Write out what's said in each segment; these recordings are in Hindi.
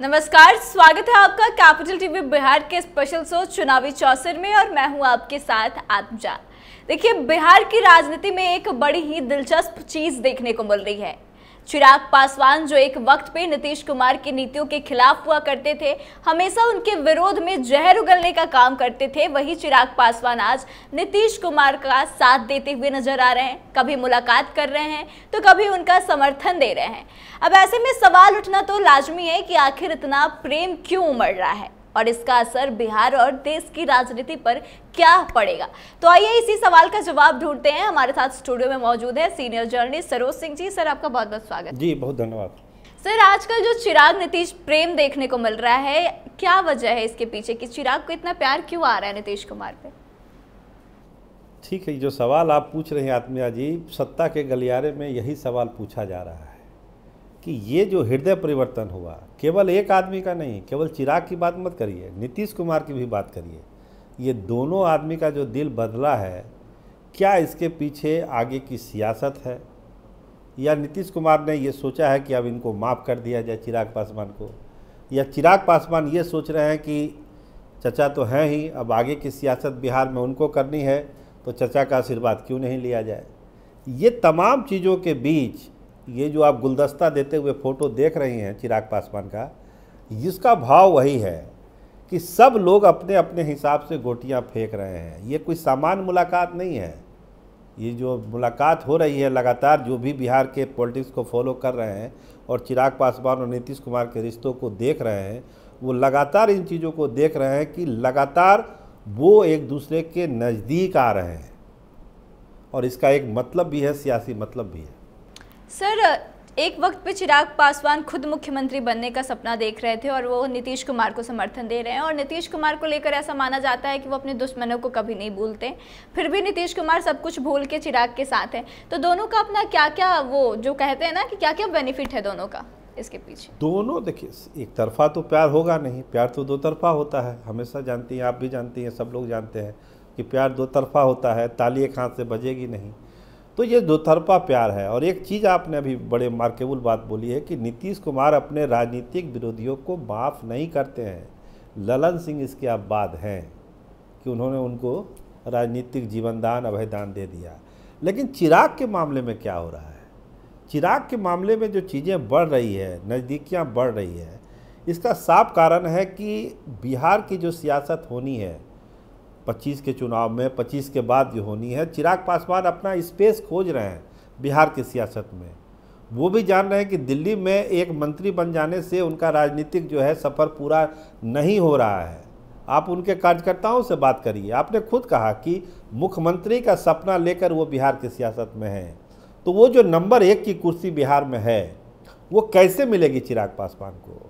नमस्कार स्वागत है आपका कैपिटल टीवी बिहार के स्पेशल शो चुनावी चौसर में और मैं हूं आपके साथ आत्मजा देखिए बिहार की राजनीति में एक बड़ी ही दिलचस्प चीज देखने को मिल रही है चिराग पासवान जो एक वक्त पे नीतीश कुमार की नीतियों के खिलाफ हुआ करते थे हमेशा उनके विरोध में जहर उगलने का काम करते थे वही चिराग पासवान आज नीतीश कुमार का साथ देते हुए नजर आ रहे हैं कभी मुलाकात कर रहे हैं तो कभी उनका समर्थन दे रहे हैं अब ऐसे में सवाल उठना तो लाजमी है कि आखिर इतना प्रेम क्यों उमड़ रहा है और इसका असर बिहार और देश की राजनीति पर क्या पड़ेगा तो आइए इसी सवाल का जवाब ढूंढते हैं हमारे साथ स्टूडियो में मौजूद है senior journalist Saroj Singh ji sir आपका बहुत बहुत स्वागत जी बहुत धन्यवाद सर आजकल जो चिराग नीतीश प्रेम देखने को मिल रहा है क्या वजह है इसके पीछे कि चिराग को इतना प्यार क्यों आ रहा है नीतीश कुमार पे ठीक है जो सवाल आप पूछ रहे हैं आत्मिया जी सत्ता के गलियारे में यही सवाल पूछा जा रहा है कि ये जो हृदय परिवर्तन हुआ केवल एक आदमी का नहीं केवल चिराग की बात मत करिए नीतीश कुमार की भी बात करिए ये दोनों आदमी का जो दिल बदला है क्या इसके पीछे आगे की सियासत है या नीतीश कुमार ने ये सोचा है कि अब इनको माफ़ कर दिया जाए चिराग पासवान को या चिराग पासवान ये सोच रहे हैं कि चचा तो हैं ही अब आगे की सियासत बिहार में उनको करनी है तो चचा का आशीर्वाद क्यों नहीं लिया जाए ये तमाम चीज़ों के बीच ये जो आप गुलदस्ता देते हुए फ़ोटो देख रहे हैं चिराग पासवान का इसका भाव वही है कि सब लोग अपने अपने हिसाब से गोटियां फेंक रहे हैं ये कोई सामान्य मुलाकात नहीं है ये जो मुलाकात हो रही है लगातार जो भी बिहार के पॉलिटिक्स को फॉलो कर रहे हैं और चिराग पासवान और नीतीश कुमार के रिश्तों को देख रहे हैं वो लगातार इन चीज़ों को देख रहे हैं कि लगातार वो एक दूसरे के नज़दीक आ रहे हैं और इसका एक मतलब भी है सियासी मतलब भी है सर एक वक्त पे चिराग पासवान खुद मुख्यमंत्री बनने का सपना देख रहे थे और वो नीतीश कुमार को समर्थन दे रहे हैं और नीतीश कुमार को लेकर ऐसा माना जाता है कि वो अपने दुश्मनों को कभी नहीं भूलते फिर भी नीतीश कुमार सब कुछ भूल के चिराग के साथ हैं तो दोनों का अपना क्या क्या वो जो कहते हैं ना कि क्या क्या बेनिफिट है दोनों का इसके पीछे दोनों देखिए एक तरफा तो प्यार होगा नहीं प्यार तो दो तरफा होता है हमेशा जानती हैं आप भी जानती हैं सब लोग जानते हैं कि प्यार दो तरफा होता है ताली एक हाथ से बजेगी नहीं तो ये दोतरफा प्यार है और एक चीज़ आपने अभी बड़े मार्केबल बात बोली है कि नीतीश कुमार अपने राजनीतिक विरोधियों को माफ़ नहीं करते हैं ललन सिंह इसके बाद हैं कि उन्होंने उनको राजनीतिक जीवनदान अभयदान दे दिया लेकिन चिराग के मामले में क्या हो रहा है चिराग के मामले में जो चीज़ें बढ़ रही है नज़दीकियाँ बढ़ रही है इसका साफ कारण है कि बिहार की जो सियासत होनी है 25 के चुनाव में 25 के बाद जो होनी है चिराग पासवान अपना स्पेस खोज रहे हैं बिहार की सियासत में वो भी जान रहे हैं कि दिल्ली में एक मंत्री बन जाने से उनका राजनीतिक जो है सफ़र पूरा नहीं हो रहा है आप उनके कार्यकर्ताओं से बात करिए आपने खुद कहा कि मुख्यमंत्री का सपना लेकर वो बिहार की सियासत में है तो वो जो नंबर एक की कुर्सी बिहार में है वो कैसे मिलेगी चिराग पासवान को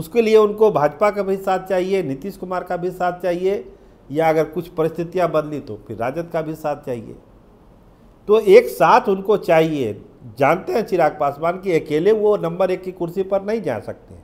उसके लिए उनको भाजपा का भी साथ चाहिए नीतीश कुमार का भी साथ चाहिए या अगर कुछ परिस्थितियाँ बदली तो फिर राजद का भी साथ चाहिए तो एक साथ उनको चाहिए जानते हैं चिराग पासवान कि अकेले वो नंबर एक की कुर्सी पर नहीं जा सकते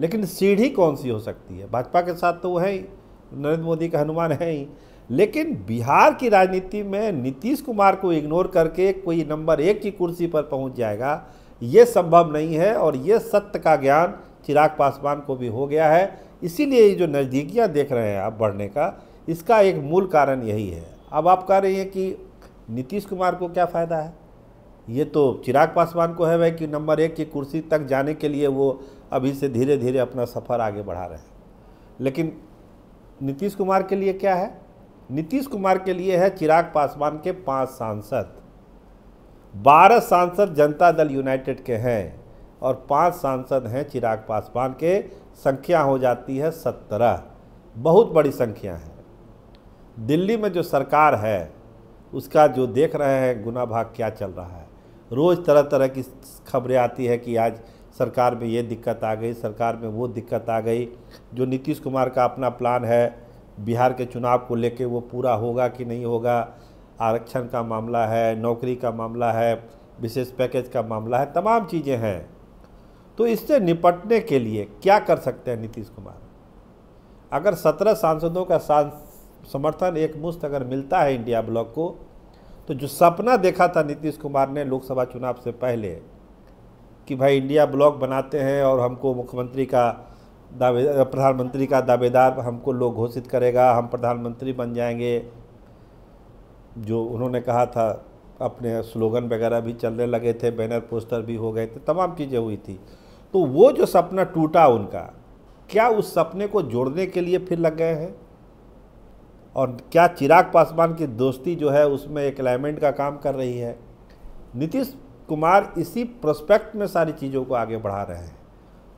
लेकिन सीढ़ी कौन सी हो सकती है भाजपा के साथ तो वो है ही नरेंद्र मोदी का हनुमान है ही लेकिन बिहार की राजनीति में नीतीश कुमार को इग्नोर करके कोई नंबर एक की कुर्सी पर पहुंच जाएगा ये संभव नहीं है और ये सत्य का ज्ञान चिराग पासवान को भी हो गया है इसीलिए जो नज़दीकियाँ देख रहे हैं आप बढ़ने का इसका एक मूल कारण यही है अब आप कह रही हैं कि नीतीश कुमार को क्या फ़ायदा है ये तो चिराग पासवान को है वह कि नंबर एक की कुर्सी तक जाने के लिए वो अभी से धीरे धीरे अपना सफ़र आगे बढ़ा रहे हैं लेकिन नीतीश कुमार के लिए क्या है नीतीश कुमार के लिए है चिराग पासवान के पांच सांसद बारह सांसद जनता दल यूनाइटेड के हैं और पांच सांसद हैं चिराग पासवान के संख्या हो जाती है सत्रह बहुत बड़ी संख्या है दिल्ली में जो सरकार है उसका जो देख रहे हैं गुना भाग क्या चल रहा है रोज़ तरह तरह की खबरें आती है कि आज सरकार में ये दिक्कत आ गई सरकार में वो दिक्कत आ गई जो नीतीश कुमार का अपना प्लान है बिहार के चुनाव को लेके वो पूरा होगा कि नहीं होगा आरक्षण का मामला है नौकरी का मामला है विशेष पैकेज का मामला है तमाम चीज़ें हैं तो इससे निपटने के लिए क्या कर सकते हैं नीतीश कुमार अगर सत्रह सांसदों का समर्थन एक मुश्त अगर मिलता है इंडिया ब्लॉक को तो जो सपना देखा था नीतीश कुमार ने लोकसभा चुनाव से पहले कि भाई इंडिया ब्लॉक बनाते हैं और हमको मुख्यमंत्री का दावे प्रधानमंत्री का दावेदार हमको लोग घोषित करेगा हम प्रधानमंत्री बन जाएंगे जो उन्होंने कहा था अपने स्लोगन वगैरह भी चलने लगे थे बैनर पोस्टर भी हो गए थे तमाम चीज़ें हुई थी तो वो जो सपना टूटा उनका क्या उस सपने को जोड़ने के लिए फिर लग गए हैं और क्या चिराग पासवान की दोस्ती जो है उसमें एक अलाइनमेंट का काम कर रही है नीतीश कुमार इसी प्रोस्पेक्ट में सारी चीज़ों को आगे बढ़ा रहे हैं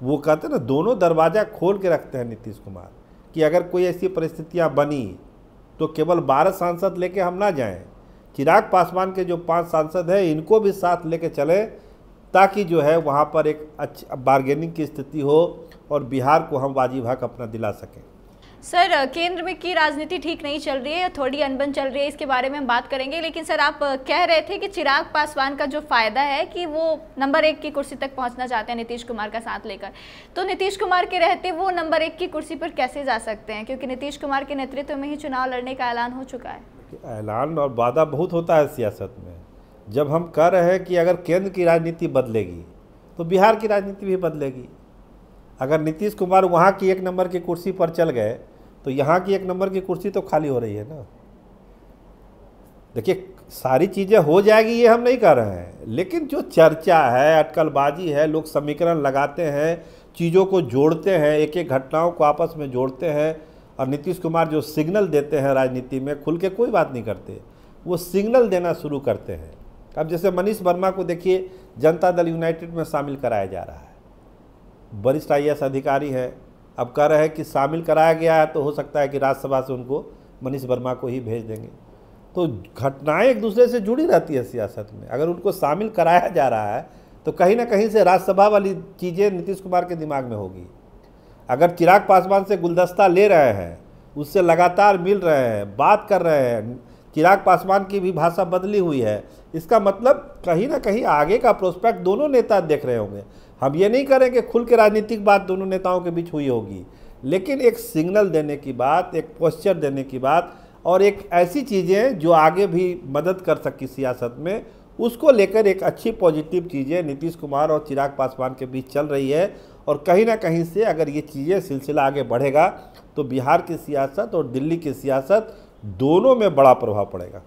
वो कहते हैं ना दोनों दरवाज़ा खोल के रखते हैं नीतीश कुमार कि अगर कोई ऐसी परिस्थितियाँ बनी तो केवल बारह सांसद लेके हम ना जाएं चिराग पासवान के जो पांच सांसद हैं इनको भी साथ लेके चलें ताकि जो है वहाँ पर एक अच्छी बार्गेनिंग की स्थिति हो और बिहार को हम वाजिब हक अपना दिला सकें सर केंद्र में की राजनीति ठीक नहीं चल रही है थोड़ी अनबन चल रही है इसके बारे में हम बात करेंगे लेकिन सर आप कह रहे थे कि चिराग पासवान का जो फायदा है कि वो नंबर एक की कुर्सी तक पहुंचना चाहते हैं नीतीश कुमार का साथ लेकर तो नीतीश कुमार के रहते वो नंबर एक की कुर्सी पर कैसे जा सकते हैं क्योंकि नीतीश कुमार के नेतृत्व में ही चुनाव लड़ने का ऐलान हो चुका है ऐलान और वादा बहुत होता है सियासत में जब हम कह रहे हैं कि अगर केंद्र की राजनीति बदलेगी तो बिहार की राजनीति भी बदलेगी अगर नीतीश कुमार वहाँ की एक नंबर की कुर्सी पर चल गए तो यहाँ की एक नंबर की कुर्सी तो खाली हो रही है ना देखिए सारी चीज़ें हो जाएगी ये हम नहीं कह रहे हैं लेकिन जो चर्चा है अटकलबाजी है लोग समीकरण लगाते हैं चीज़ों को जोड़ते हैं एक एक घटनाओं को आपस में जोड़ते हैं और नीतीश कुमार जो सिग्नल देते हैं राजनीति में खुल के कोई बात नहीं करते वो सिग्नल देना शुरू करते हैं अब जैसे मनीष वर्मा को देखिए जनता दल यूनाइटेड में शामिल कराया जा रहा है वरिष्ठ आई अधिकारी हैं अब कह रहे हैं कि शामिल कराया गया है तो हो सकता है कि राज्यसभा से उनको मनीष वर्मा को ही भेज देंगे तो घटनाएं एक दूसरे से जुड़ी रहती है सियासत में अगर उनको शामिल कराया जा रहा है तो कहीं ना कहीं से राज्यसभा वाली चीज़ें नीतीश कुमार के दिमाग में होगी अगर चिराग पासवान से गुलदस्ता ले रहे हैं उससे लगातार मिल रहे हैं बात कर रहे हैं चिराग पासवान की भी भाषा बदली हुई है इसका मतलब कहीं ना कहीं आगे का प्रोस्पेक्ट दोनों नेता देख रहे होंगे हम ये नहीं करें कि खुल के राजनीतिक बात दोनों नेताओं के बीच हुई होगी लेकिन एक सिग्नल देने की बात एक पोस्चर देने की बात और एक ऐसी चीज़ें जो आगे भी मदद कर सकी सियासत में उसको लेकर एक अच्छी पॉजिटिव चीज़ें नीतीश कुमार और चिराग पासवान के बीच चल रही है और कहीं ना कहीं से अगर ये चीज़ें सिलसिला आगे बढ़ेगा तो बिहार की सियासत और दिल्ली की सियासत दोनों में बड़ा प्रभाव पड़ेगा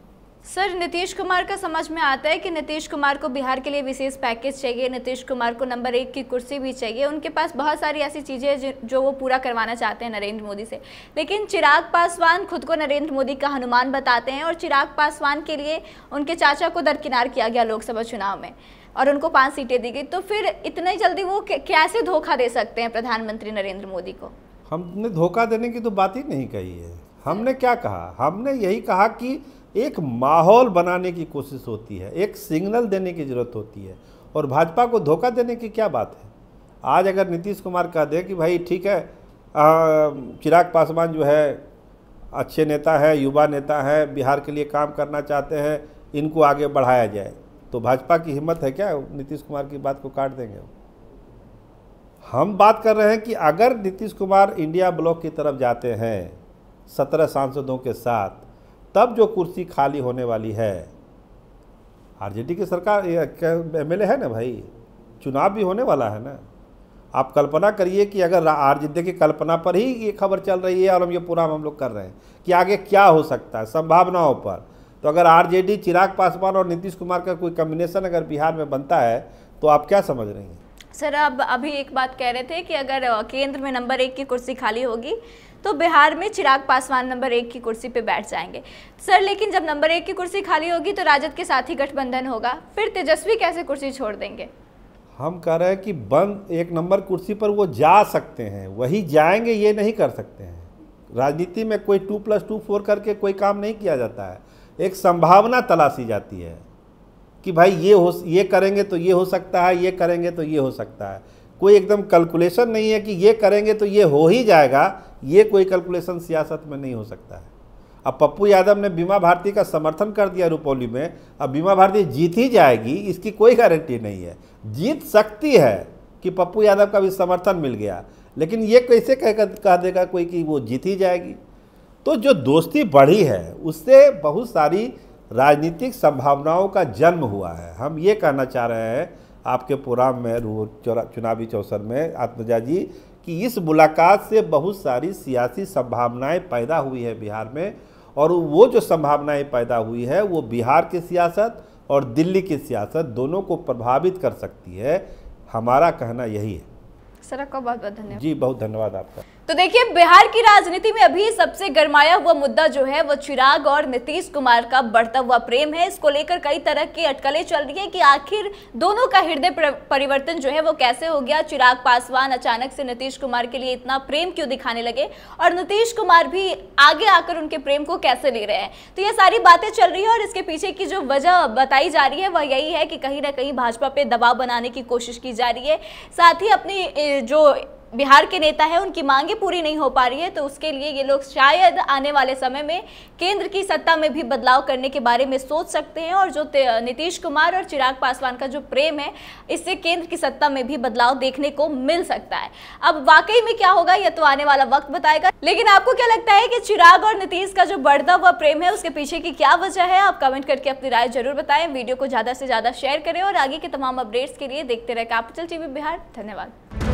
सर नीतीश कुमार का समझ में आता है कि नीतीश कुमार को बिहार के लिए विशेष पैकेज चाहिए नीतीश कुमार को नंबर एक की कुर्सी भी चाहिए उनके पास बहुत सारी ऐसी चीज़ें जो वो पूरा करवाना चाहते हैं नरेंद्र मोदी से लेकिन चिराग पासवान खुद को नरेंद्र मोदी का हनुमान बताते हैं और चिराग पासवान के लिए उनके चाचा को दरकिनार किया गया लोकसभा चुनाव में और उनको पाँच सीटें दी गई तो फिर इतने जल्दी वो कैसे धोखा दे सकते हैं प्रधानमंत्री नरेंद्र मोदी को हमने धोखा देने की तो बात ही नहीं कही है हमने क्या कहा हमने यही कहा कि एक माहौल बनाने की कोशिश होती है एक सिग्नल देने की ज़रूरत होती है और भाजपा को धोखा देने की क्या बात है आज अगर नीतीश कुमार कह दे कि भाई ठीक है चिराग पासवान जो है अच्छे नेता है युवा नेता है बिहार के लिए काम करना चाहते हैं इनको आगे बढ़ाया जाए तो भाजपा की हिम्मत है क्या नीतीश कुमार की बात को काट देंगे हम बात कर रहे हैं कि अगर नीतीश कुमार इंडिया ब्लॉक की तरफ जाते हैं सत्रह सांसदों के साथ तब जो कुर्सी खाली होने वाली है आरजेडी की सरकार एम एल है ना भाई चुनाव भी होने वाला है ना आप कल्पना करिए कि अगर आरजेडी की कल्पना पर ही ये खबर चल रही है और हम ये पूरा हम लोग कर रहे हैं कि आगे क्या हो सकता है संभावनाओं पर तो अगर आरजेडी चिराग पासवान और नीतीश कुमार का कोई कम्बिनेशन अगर बिहार में बनता है तो आप क्या समझ रही हैं सर अब अभी एक बात कह रहे थे कि अगर केंद्र में नंबर एक की कुर्सी खाली होगी तो बिहार में चिराग पासवान नंबर एक की कुर्सी पर बैठ जाएंगे सर लेकिन जब नंबर एक की कुर्सी खाली होगी तो राजद के साथ ही गठबंधन होगा फिर तेजस्वी कैसे कुर्सी छोड़ देंगे हम कह रहे हैं कि बंद एक नंबर कुर्सी पर वो जा सकते हैं वही जाएंगे ये नहीं कर सकते हैं राजनीति में कोई टू प्लस टू फोर करके कोई काम नहीं किया जाता है एक संभावना तलाशी जाती है कि भाई ये हो ये करेंगे तो ये हो सकता है ये करेंगे तो ये हो सकता है कोई एकदम कैलकुलेशन नहीं है कि ये करेंगे तो ये हो ही जाएगा ये कोई कैलकुलेशन सियासत में नहीं हो सकता है अब पप्पू यादव ने बीमा भारती का समर्थन कर दिया रुपौली में अब बीमा भारती जीत ही जाएगी इसकी कोई गारंटी नहीं है जीत सकती है कि पप्पू यादव का भी समर्थन मिल गया लेकिन ये कैसे कह कह देगा कोई कि वो जीत ही जाएगी तो जो दोस्ती बढ़ी है उससे बहुत सारी राजनीतिक संभावनाओं का जन्म हुआ है हम ये कहना चाह रहे हैं आपके पूरा में चुनावी चौसर में आत्मजा जी कि इस मुलाकात से बहुत सारी सियासी संभावनाएं पैदा हुई है बिहार में और वो जो संभावनाएं पैदा हुई है वो बिहार की सियासत और दिल्ली की सियासत दोनों को प्रभावित कर सकती है हमारा कहना यही है सर आपका बहुत बहुत धन्यवाद जी बहुत धन्यवाद आपका तो देखिए बिहार की राजनीति में अभी सबसे गरमाया हुआ मुद्दा जो है वो चिराग और नीतीश कुमार का बढ़ता हुआ प्रेम है इसको लेकर कई तरह की अटकलें चल रही हैं कि आखिर दोनों का हृदय परिवर्तन जो है वो कैसे हो गया चिराग पासवान अचानक से नीतीश कुमार के लिए इतना प्रेम क्यों दिखाने लगे और नीतीश कुमार भी आगे आकर उनके प्रेम को कैसे ले रहे हैं तो ये सारी बातें चल रही है और इसके पीछे की जो वजह बताई जा रही है वह यही है कि कहीं ना कहीं भाजपा पर दबाव बनाने की कोशिश की जा रही है साथ ही अपनी जो बिहार के नेता हैं उनकी मांगे पूरी नहीं हो पा रही है तो उसके लिए ये लोग शायद आने वाले समय में केंद्र की सत्ता में भी बदलाव करने के बारे में सोच सकते हैं और जो नीतीश कुमार और चिराग पासवान का जो प्रेम है इससे केंद्र की सत्ता में भी बदलाव देखने को मिल सकता है अब वाकई में क्या होगा यह तो आने वाला वक्त बताएगा लेकिन आपको क्या लगता है कि चिराग और नीतीश का जो बढ़ता हुआ प्रेम है उसके पीछे की क्या वजह है आप कमेंट करके अपनी राय जरूर बताएं वीडियो को ज़्यादा से ज़्यादा शेयर करें और आगे के तमाम अपडेट्स के लिए देखते रहे कैपिटल टीवी बिहार धन्यवाद